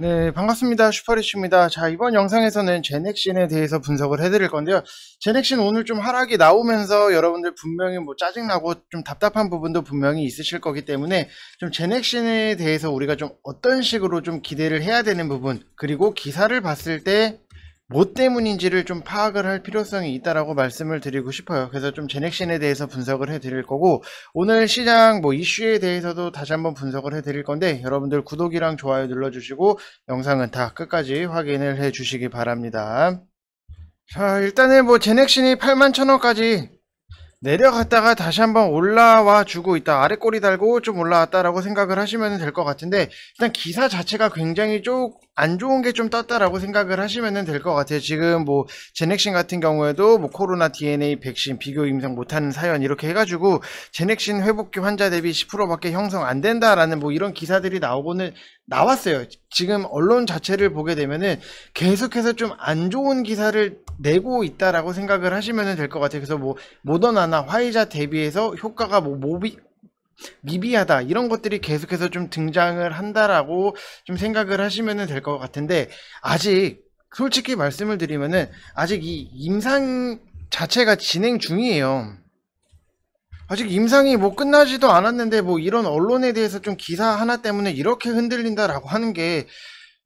네, 반갑습니다. 슈퍼리치입니다. 자, 이번 영상에서는 제넥신에 대해서 분석을 해드릴 건데요. 제넥신 오늘 좀 하락이 나오면서 여러분들 분명히 뭐 짜증나고 좀 답답한 부분도 분명히 있으실 거기 때문에 좀 제넥신에 대해서 우리가 좀 어떤 식으로 좀 기대를 해야 되는 부분, 그리고 기사를 봤을 때뭐 때문인지를 좀 파악을 할 필요성이 있다라고 말씀을 드리고 싶어요. 그래서 좀 제넥신에 대해서 분석을 해드릴 거고 오늘 시장 뭐 이슈에 대해서도 다시 한번 분석을 해드릴 건데 여러분들 구독이랑 좋아요 눌러주시고 영상은 다 끝까지 확인을 해주시기 바랍니다. 자 일단은 뭐 제넥신이 8만 천원까지 내려갔다가 다시 한번 올라와 주고 있다. 아래 꼬리 달고 좀 올라왔다라고 생각을 하시면 될 것 같은데 일단 기사 자체가 굉장히 좀안 좋은 게 좀 떴다라고 생각을 하시면 될 것 같아요. 지금 뭐 제넥신 같은 경우에도 뭐 코로나 DNA 백신 비교 임상 못하는 사연 이렇게 해가지고 제넥신 회복기 환자 대비 10%밖에 형성 안 된다라는 뭐 이런 기사들이 나오고는 나왔어요. 지금 언론 자체를 보게 되면은 계속해서 좀 안 좋은 기사를 내고 있다라고 생각을 하시면 될 것 같아요. 그래서 뭐 모더나나 화이자 대비해서 효과가 뭐 모비 미비하다 이런 것들이 계속해서 좀 등장을 한다라고 좀 생각을 하시면 될 것 같은데 아직 솔직히 말씀을 드리면은 아직 이 임상 자체가 진행 중이에요. 아직 임상이 뭐 끝나지도 않았는데 뭐 이런 언론에 대해서 좀 기사 하나 때문에 이렇게 흔들린다라고 하는 게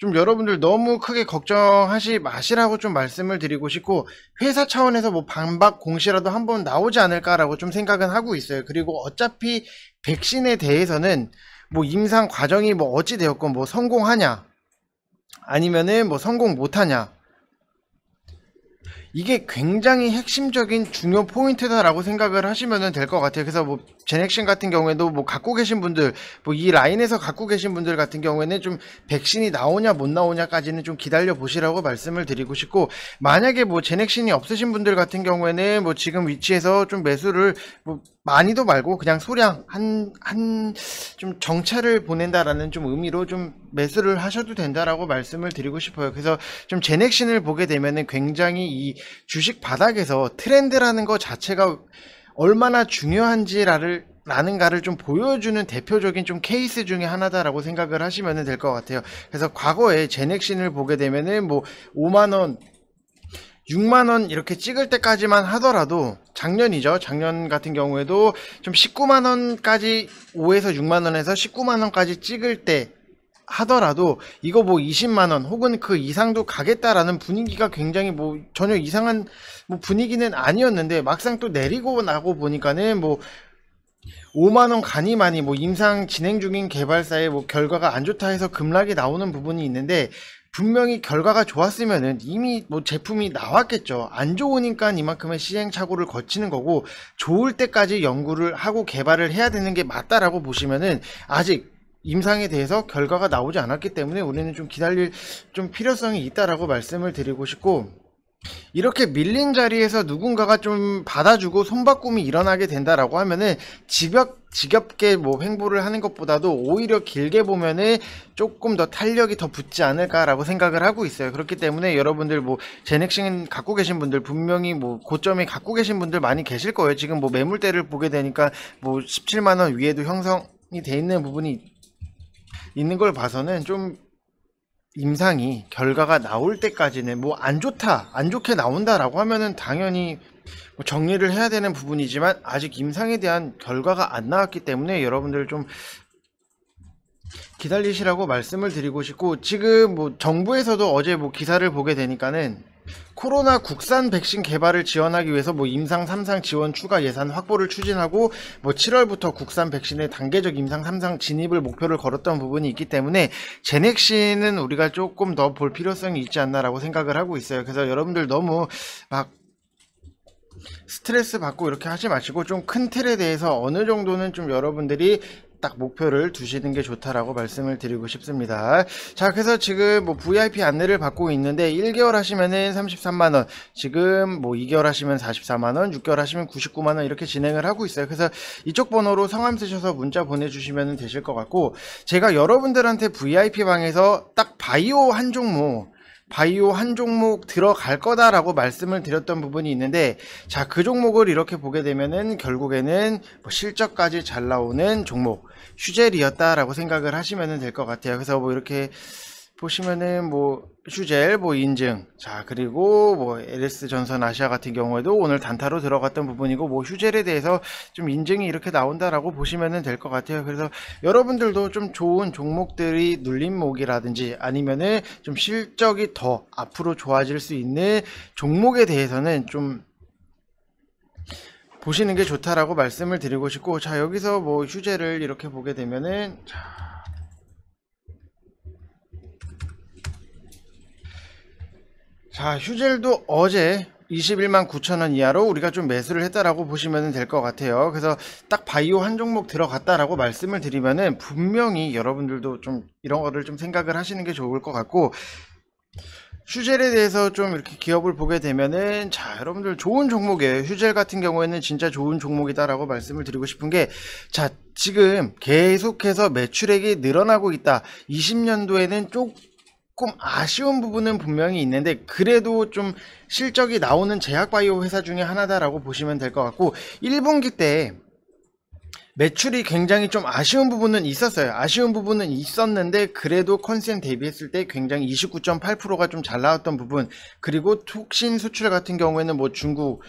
좀 여러분들 너무 크게 걱정하지 마시라고 좀 말씀을 드리고 싶고 회사 차원에서 뭐 반박 공시라도 한번 나오지 않을까라고 좀 생각은 하고 있어요. 그리고 어차피 백신에 대해서는 뭐 임상 과정이 뭐 어찌 되었건 뭐 성공하냐 아니면은 뭐 성공 못하냐 이게 굉장히 핵심적인 중요 포인트다라고 생각을 하시면 될 것 같아요. 그래서 뭐 제넥신 같은 경우에도 뭐 갖고 계신 분들, 뭐 이 라인에서 갖고 계신 분들 같은 경우에는 좀 백신이 나오냐 못 나오냐까지는 좀 기다려 보시라고 말씀을 드리고 싶고 만약에 뭐 제넥신이 없으신 분들 같은 경우에는 뭐 지금 위치에서 좀 매수를 뭐 많이도 말고 그냥 소량 한 한 좀 정찰을 보낸다라는 좀 의미로 좀 매수를 하셔도 된다라고 말씀을 드리고 싶어요. 그래서 좀 제넥신을 보게 되면은 굉장히 이 주식 바닥에서 트렌드라는 것 자체가 얼마나 중요한지를 라는가를 좀 보여주는 대표적인 좀 케이스 중에 하나다라고 생각을 하시면 될 것 같아요. 그래서 과거에 제넥신을 보게 되면은 뭐 5만 원 6만원 이렇게 찍을 때까지만 하더라도 작년이죠. 작년 같은 경우에도 좀 19만원까지 5에서 6만원에서 19만원까지 찍을 때 하더라도 이거 뭐 20만 원 혹은 그 이상도 가겠다라는 분위기가 굉장히 뭐 전혀 이상한 뭐 분위기는 아니었는데 막상 또 내리고 나고 보니까는 뭐 5만원 간이 많이 뭐 임상 진행 중인 개발사의 뭐 결과가 안 좋다 해서 급락이 나오는 부분이 있는데 분명히 결과가 좋았으면은 이미 뭐 제품이 나왔겠죠. 안 좋으니까 이만큼의 시행착오를 거치는 거고 좋을 때까지 연구를 하고 개발을 해야 되는 게 맞다라고 보시면은 아직 임상에 대해서 결과가 나오지 않았기 때문에 우리는 좀 기다릴 좀 필요성이 있다라고 말씀을 드리고 싶고 이렇게 밀린 자리에서 누군가가 좀 받아주고 손바꿈이 일어나게 된다라고 하면은 지겹 지겹게 뭐 횡보를 하는 것보다도 오히려 길게 보면은 조금 더 탄력이 더 붙지 않을까라고 생각을 하고 있어요. 그렇기 때문에 여러분들 뭐 제넥신 갖고 계신 분들 분명히 뭐 고점에 갖고 계신 분들 많이 계실 거예요. 지금 뭐 매물대를 보게 되니까 뭐 17만 원 위에도 형성 이돼 있는 부분이 있는 걸 봐서는 좀 임상이 결과가 나올 때까지는 뭐 안 좋다, 안 좋게 나온다라고 하면은 당연히 뭐 정리를 해야 되는 부분이지만 아직 임상에 대한 결과가 안 나왔기 때문에 여러분들 좀 기다리시라고 말씀을 드리고 싶고 지금 뭐 정부에서도 어제 뭐 기사를 보게 되니까는 코로나 국산 백신 개발을 지원하기 위해서 뭐 임상 3상 지원 추가 예산 확보를 추진하고 뭐 7월부터 국산 백신의 단계적 임상 3상 진입을 목표를 걸었던 부분이 있기 때문에 제넥신은 우리가 조금 더 볼 필요성이 있지 않나라고 생각을 하고 있어요. 그래서 여러분들 너무 막 스트레스 받고 이렇게 하지 마시고 좀 큰 틀에 대해서 어느 정도는 좀 여러분들이 딱 목표를 두시는 게 좋다라고 말씀을 드리고 싶습니다. 자, 그래서 지금 뭐 VIP 안내를 받고 있는데 1개월 하시면은 33만 원, 지금 뭐 2개월 하시면 44만 원, 6개월 하시면 99만 원 이렇게 진행을 하고 있어요. 그래서 이쪽 번호로 성함 쓰셔서 문자 보내 주시면 되실 것 같고 제가 여러분들한테 VIP 방에서 딱 바이오 한 종목 바이오 한 종목 들어갈 거다라고 말씀을 드렸던 부분이 있는데 자 그 종목을 이렇게 보게 되면은 결국에는 뭐 실적까지 잘 나오는 종목 휴젤이었다라고 생각을 하시면 될 것 같아요. 그래서 뭐 이렇게 보시면은 뭐 슈젤, 뭐 인증, 자 그리고 뭐 LS 전선 아시아 같은 경우에도 오늘 단타로 들어갔던 부분이고 뭐 슈젤에 대해서 좀 인증이 이렇게 나온다라고 보시면은 될 것 같아요. 그래서 여러분들도 좀 좋은 종목들이 눌림목이라든지 아니면은 좀 실적이 더 앞으로 좋아질 수 있는 종목에 대해서는 좀 보시는 게 좋다라고 말씀을 드리고 싶고 자 여기서 뭐 휴재를 이렇게 보게 되면은 자자 휴젤도 어제 21만 9천원 이하로 우리가 좀 매수를 했다라고 보시면 될 것 같아요 그래서 딱 바이오 한 종목 들어갔다라고 말씀을 드리면은 분명히 여러분들도 좀 이런 거를 좀 생각을 하시는 게 좋을 것 같고 휴젤에 대해서 좀 이렇게 기업을 보게 되면은 자 여러분들 좋은 종목이에요 휴젤 같은 경우에는 진짜 좋은 종목이다라고 말씀을 드리고 싶은 게 자 지금 계속해서 매출액이 늘어나고 있다 20년도에는 쪽 조금 아쉬운 부분은 분명히 있는데 그래도 좀 실적이 나오는 제약바이오 회사 중에 하나다라고 보시면 될 것 같고 1분기 때 매출이 굉장히 좀 아쉬운 부분은 있었어요. 아쉬운 부분은 있었는데 그래도 컨센 대비했을 때 굉장히 29.8%가 좀 잘 나왔던 부분 그리고 톡신 수출 같은 경우에는 뭐 중국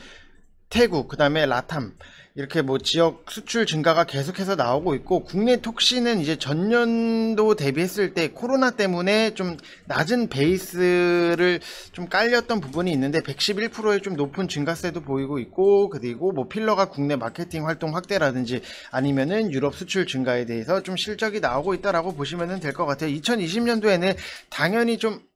태국, 그 다음에 라탐 이렇게 뭐 지역 수출 증가가 계속해서 나오고 있고 국내 톡시는 이제 전년도 대비했을 때 코로나 때문에 좀 낮은 베이스를 좀 깔렸던 부분이 있는데 111%의 좀 높은 증가세도 보이고 있고 그리고 뭐 필러가 국내 마케팅 활동 확대라든지 아니면은 유럽 수출 증가에 대해서 좀 실적이 나오고 있다라고 보시면 될 것 같아요. 2020년도에는 당연히 좀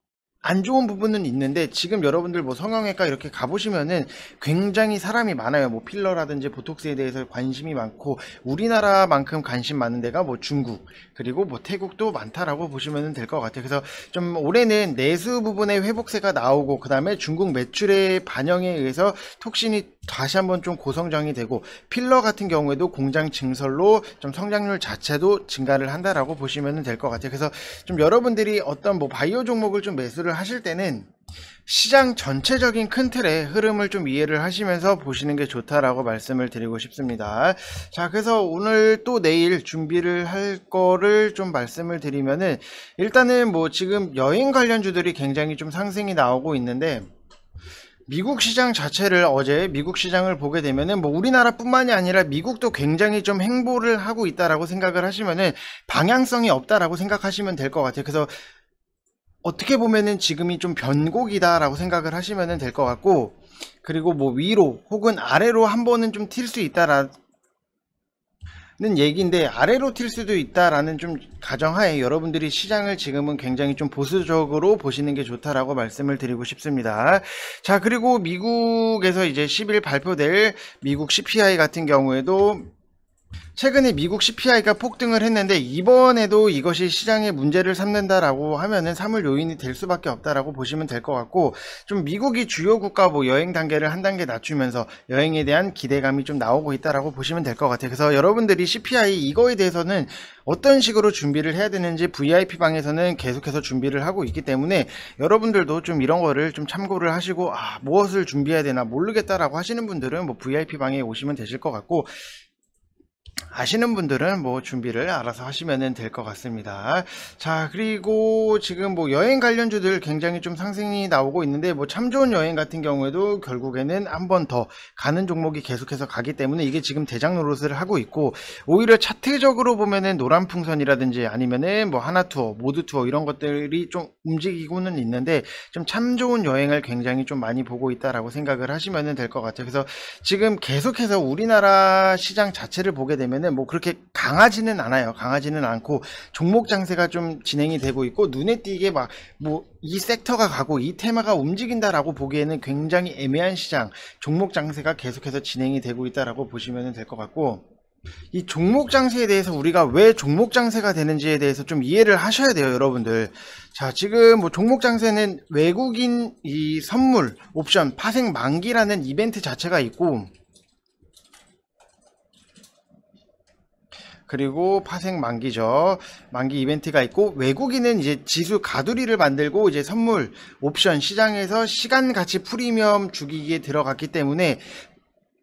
안 좋은 부분은 있는데 지금 여러분들 뭐 성형외과 이렇게 가보시면은 굉장히 사람이 많아요. 뭐 필러라든지 보톡스에 대해서 관심이 많고 우리나라만큼 관심 많은 데가 뭐 중국 그리고 뭐 태국도 많다라고 보시면 될 것 같아요. 그래서 좀 올해는 내수 부분의 회복세가 나오고 그 다음에 중국 매출의 반영에 의해서 톡신이 다시 한번 좀 고성장이 되고 필러 같은 경우에도 공장 증설로 좀 성장률 자체도 증가를 한다라고 보시면 될 것 같아요. 그래서 좀 여러분들이 어떤 뭐 바이오 종목을 좀 매수를 하실 때는 시장 전체적인 큰 틀의 흐름을 좀 이해를 하시면서 보시는 게 좋다라고 말씀을 드리고 싶습니다. 자, 그래서 오늘 또 내일 준비를 할 거를 좀 말씀을 드리면은 일단은 뭐 지금 여행 관련주들이 굉장히 좀 상승이 나오고 있는데 미국 시장 자체를 어제 미국 시장을 보게 되면은 뭐 우리나라뿐만이 아니라 미국도 굉장히 좀 행보를 하고 있다라고 생각을 하시면은 방향성이 없다라고 생각하시면 될 것 같아요. 그래서 어떻게 보면은 지금이 좀 변곡이다라고 생각을 하시면 될 것 같고 그리고 뭐 위로 혹은 아래로 한 번은 좀 튈 수 있다라 는 얘기인데 아래로 튈 수도 있다라는 좀 가정하에 여러분들이 시장을 지금은 굉장히 좀 보수적으로 보시는 게 좋다라고 말씀을 드리고 싶습니다. 자 그리고 미국에서 이제 10일 발표될 미국 CPI 같은 경우에도 최근에 미국 CPI가 폭등을 했는데 이번에도 이것이 시장의 문제를 삼는다라고 하면은 삼을 요인이 될 수밖에 없다라고 보시면 될 것 같고 좀 미국이 주요 국가 뭐 여행 단계를 한 단계 낮추면서 여행에 대한 기대감이 좀 나오고 있다라고 보시면 될 것 같아요. 그래서 여러분들이 CPI 이거에 대해서는 어떤 식으로 준비를 해야 되는지 VIP 방에서는 계속해서 준비를 하고 있기 때문에 여러분들도 좀 이런 거를 좀 참고를 하시고 아, 무엇을 준비해야 되나 모르겠다라고 하시는 분들은 뭐 VIP 방에 오시면 되실 것 같고 아시는 분들은 뭐 준비를 알아서 하시면 될 것 같습니다. 자, 그리고 지금 뭐 여행 관련주들 굉장히 좀 상승이 나오고 있는데 뭐 참 좋은 여행 같은 경우에도 결국에는 한 번 더 가는 종목이 계속해서 가기 때문에 이게 지금 대장 노릇을 하고 있고 오히려 차트적으로 보면은 노란 풍선이라든지 아니면은 뭐 하나 투어, 모두 투어 이런 것들이 좀 움직이고는 있는데 좀 참 좋은 여행을 굉장히 좀 많이 보고 있다라고 생각을 하시면 될 것 같아요. 그래서 지금 계속해서 우리나라 시장 자체를 보게 되면 되면은 뭐 그렇게 강하지는 않아요. 강하지는 않고 종목 장세가 좀 진행이 되고 있고 눈에 띄게 막 뭐 이 섹터가 가고 이 테마가 움직인다라고 보기에는 굉장히 애매한 시장 종목 장세가 계속해서 진행이 되고 있다라고 보시면 될 것 같고 이 종목 장세에 대해서 우리가 왜 종목 장세가 되는지에 대해서 좀 이해를 하셔야 돼요, 여러분들. 자, 지금 뭐 종목 장세는 외국인 이 선물 옵션 파생 만기라는 이벤트 자체가 있고 그리고 파생 만기죠. 만기 이벤트가 있고 외국인은 이제 지수 가두리를 만들고 이제 선물 옵션 시장에서 시간 가치 프리미엄 주기에 들어갔기 때문에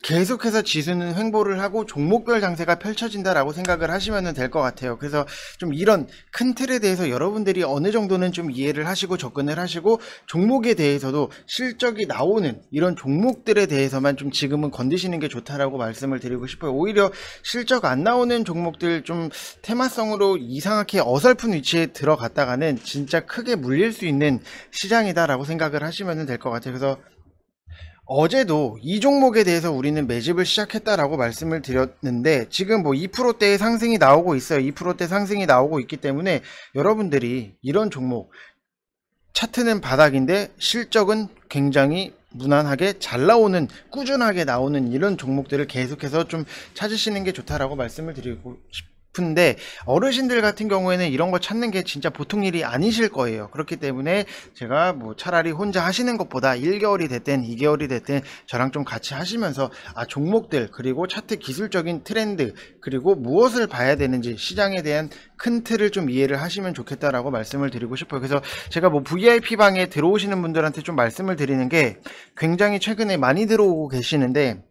계속해서 지수는 횡보를 하고 종목별 장세가 펼쳐진다라고 생각을 하시면 될 것 같아요. 그래서 좀 이런 큰 틀에 대해서 여러분들이 어느 정도는 좀 이해를 하시고 접근을 하시고 종목에 대해서도 실적이 나오는 이런 종목들에 대해서만 좀 지금은 건드시는 게 좋다라고 말씀을 드리고 싶어요. 오히려 실적 안 나오는 종목들 좀 테마성으로 이상하게 어설픈 위치에 들어갔다가는 진짜 크게 물릴 수 있는 시장이다라고 생각을 하시면 될 것 같아요. 그래서 어제도 이 종목에 대해서 우리는 매집을 시작했다라고 말씀을 드렸는데 지금 뭐 2%대의 상승이 나오고 있어요. 2%대 상승이 나오고 있기 때문에 여러분들이 이런 종목 차트는 바닥인데 실적은 굉장히 무난하게 잘 나오는 꾸준하게 나오는 이런 종목들을 계속해서 좀 찾으시는 게 좋다라고 말씀을 드리고 싶습니다. 싶은데 어르신들 같은 경우에는 이런 거 찾는 게 진짜 보통 일이 아니실 거예요. 그렇기 때문에 제가 뭐 차라리 혼자 하시는 것보다 1개월이 됐든 2개월이 됐든 저랑 좀 같이 하시면서 아 종목들 그리고 차트 기술적인 트렌드 그리고 무엇을 봐야 되는지 시장에 대한 큰 틀을 좀 이해를 하시면 좋겠다라고 말씀을 드리고 싶어요. 그래서 제가 뭐 VIP 방에 들어오시는 분들한테 좀 말씀을 드리는 게 굉장히 최근에 많이 들어오고 계시는데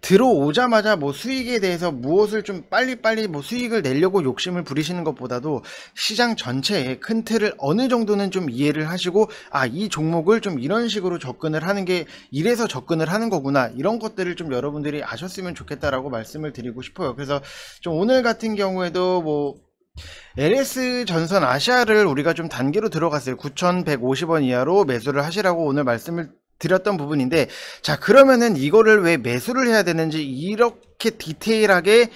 들어오자마자 뭐 수익에 대해서 무엇을 좀 빨리빨리 뭐 수익을 내려고 욕심을 부리시는 것보다도 시장 전체의 큰 틀을 어느 정도는 좀 이해를 하시고 아 이 종목을 좀 이런 식으로 접근을 하는 게 이래서 접근을 하는 거구나 이런 것들을 좀 여러분들이 아셨으면 좋겠다라고 말씀을 드리고 싶어요. 그래서 좀 오늘 같은 경우에도 뭐 LS 전선 아시아를 우리가 좀단계로 들어갔어요. 9,150원 이하로 매수를 하시라고 오늘 말씀을 드렸던 부분인데 자 그러면은 이거를 왜 매수를 해야 되는지 이렇게 디테일하게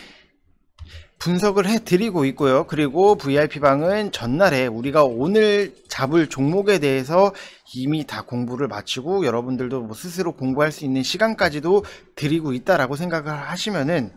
분석을 해드리고 있고요. 그리고 VIP방은 전날에 우리가 오늘 잡을 종목에 대해서 이미 다 공부를 마치고 여러분들도 뭐 스스로 공부할 수 있는 시간까지도 드리고 있다라고 생각을 하시면은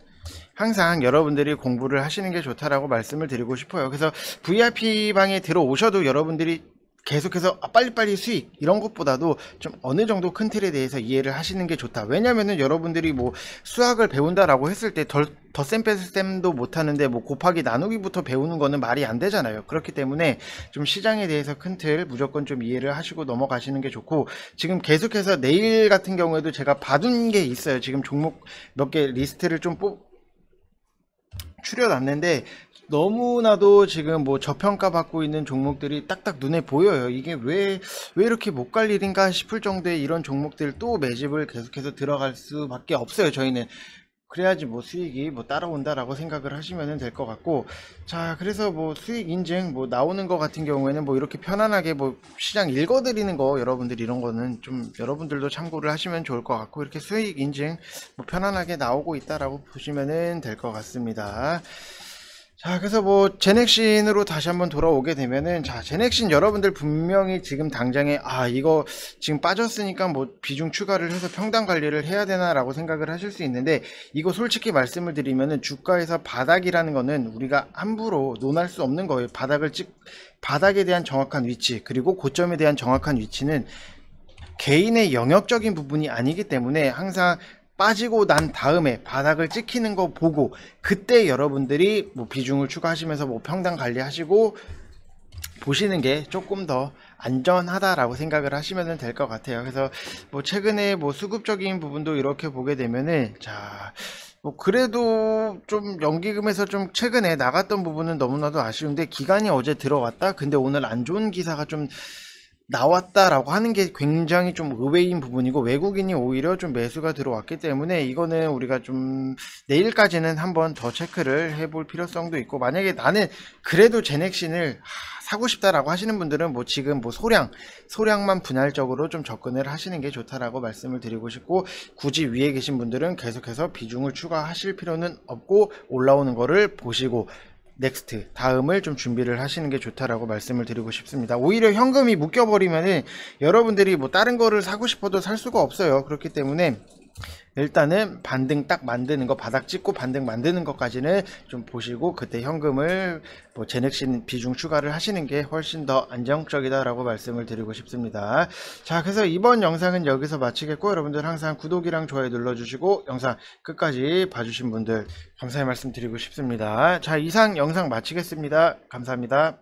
항상 여러분들이 공부를 하시는 게 좋다라고 말씀을 드리고 싶어요. 그래서 VIP방에 들어오셔도 여러분들이 계속해서 아, 빨리빨리 수익 이런 것보다도 좀 어느 정도 큰 틀에 대해서 이해를 하시는 게 좋다. 왜냐면은 여러분들이 뭐 수학을 배운다라고 했을 때 더셈 뺄셈도 못하는데 뭐 곱하기 나누기부터 배우는 거는 말이 안 되잖아요. 그렇기 때문에 좀 시장에 대해서 큰 틀 무조건 좀 이해를 하시고 넘어가시는 게 좋고 지금 계속해서 내일 같은 경우에도 제가 봐둔 게 있어요. 지금 종목 몇 개 리스트를 좀 뽑, 추려놨는데 너무나도 지금 뭐 저평가 받고 있는 종목들이 딱딱 눈에 보여요. 이게 왜, 왜 이렇게 못 갈 일인가 싶을 정도의 이런 종목들 또 매집을 계속해서 들어갈 수밖에 없어요. 저희는. 그래야지 뭐 수익이 뭐 따라온다라고 생각을 하시면 될 것 같고 자 그래서 뭐 수익 인증 뭐 나오는 것 같은 경우에는 뭐 이렇게 편안하게 뭐 시장 읽어드리는 거 여러분들 이런 거는 좀 여러분들도 참고를 하시면 좋을 것 같고 이렇게 수익 인증 뭐 편안하게 나오고 있다라고 보시면 될 것 같습니다 자 그래서 뭐 제넥신으로 다시 한번 돌아오게 되면은 자 제넥신 여러분들 분명히 지금 당장에 아 이거 지금 빠졌으니까 뭐 비중 추가를 해서 평당 관리를 해야 되나 라고 생각을 하실 수 있는데 이거 솔직히 말씀을 드리면은 주가에서 바닥이라는 거는 우리가 함부로 논할 수 없는 거예요 바닥을 찍 바닥에 대한 정확한 위치 그리고 고점에 대한 정확한 위치는 개인의 영역적인 부분이 아니기 때문에 항상 빠지고 난 다음에 바닥을 찍히는 거 보고 그때 여러분들이 뭐 비중을 추가하시면서 뭐 평당 관리하시고 보시는 게 조금 더 안전하다라고 생각을 하시면 될 것 같아요. 그래서 뭐 최근에 뭐 수급적인 부분도 이렇게 보게 되면은 자. 뭐 그래도 좀 연기금에서 좀 최근에 나갔던 부분은 너무나도 아쉬운데 기간이 어제 들어왔다 근데 오늘 안 좋은 기사가 좀 나왔다라고 하는 게 굉장히 좀 의외인 부분이고 외국인이 오히려 좀 매수가 들어왔기 때문에 이거는 우리가 좀 내일까지는 한번 더 체크를 해볼 필요성도 있고 만약에 나는 그래도 제넥신을 사고 싶다라고 하시는 분들은 뭐 지금 뭐 소량 소량만 분할적으로 좀 접근을 하시는 게 좋다라고 말씀을 드리고 싶고 굳이 위에 계신 분들은 계속해서 비중을 추가하실 필요는 없고 올라오는 거를 보시고 넥스트 다음을 좀 준비를 하시는 게 좋다라고 말씀을 드리고 싶습니다 오히려 현금이 묶여버리면은 여러분들이 뭐 다른 거를 사고 싶어도 살 수가 없어요 그렇기 때문에 일단은 반등 딱 만드는 거 바닥 찍고 반등 만드는 것까지는 좀 보시고 그때 현금을 뭐 제넥신 비중 추가를 하시는 게 훨씬 더 안정적이다라고 말씀을 드리고 싶습니다. 자 그래서 이번 영상은 여기서 마치겠고 여러분들 항상 구독이랑 좋아요 눌러주시고 영상 끝까지 봐주신 분들 감사의 말씀 드리고 싶습니다. 자 이상 영상 마치겠습니다. 감사합니다.